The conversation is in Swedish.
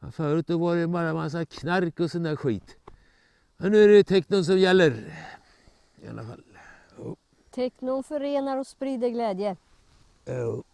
Ja, förut då var det bara en massa knark och sån där skit. Men nu är det teknon som gäller. I alla fall. Oh. Teknon förenar och sprider glädje. Oh.